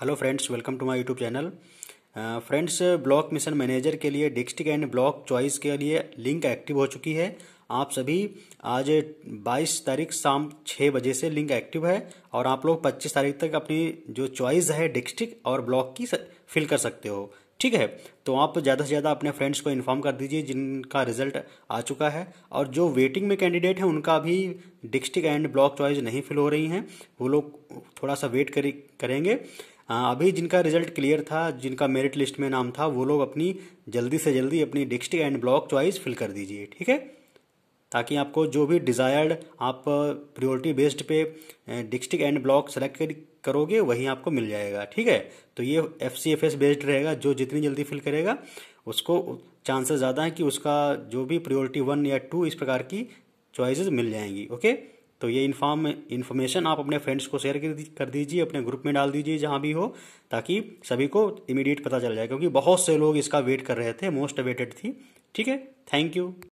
hello friends welcome to my YouTube channel friends block mission manager के लिए district and block choice के लिए link active हो चुकी है आप सभी आज 22 तारीख शाम 6 बजे से लिंक एक्टिव है और आप लोग 25 तारीख तक अपनी जो चॉइस है डिस्ट्रिक्ट और ब्लॉक की फिल कर सकते हो ठीक है तो आप ज़्यादा से ज़्यादा अपने फ्रेंड्स को इन्फॉर्म कर दीजिए जिनका रिजल्ट आ चुका है और जो वेटिंग में कैंडिडेट हैं उनका भी डिस्ट्रिक्ट एंड ब्लॉक चॉइस नहीं फिल हो रही हैं वो लोग थोड़ा सा वेट करेंगे हाँ, अभी जिनका रिजल्ट क्लियर था जिनका मेरिट लिस्ट में नाम था वो लोग अपनी जल्दी से जल्दी अपनी district and block choice fill कर दीजिए ठीक है ताकि आपको जो भी डिज़ायर्ड आप प्रियोरिटी बेस्ड पे डिस्ट्रिक्ट एंड ब्लॉक सेलेक्ट करोगे वही आपको मिल जाएगा ठीक है तो ये F C F S based रहेगा जो जितनी जल्दी फिल करेगा उसको चांसेस ज़्यादा हैं कि उसका जो भी प्रियोरिटी वन या टू इस प्रकार की चॉइसेस मिल जाएंगी ओके तो ये इन्फॉर्म इन्फॉर्मेशन आप अपने फ्रेंड्स को शेयर कर दीजिए अपने ग्रुप में डाल दीजिए जहाँ भी हो ताकि सभी को इमीडिएट पता चल जाए क्योंकि बहुत से लोग इसका वेट कर रहे थे मोस्ट अवेटेड थी ठीक है थैंक यू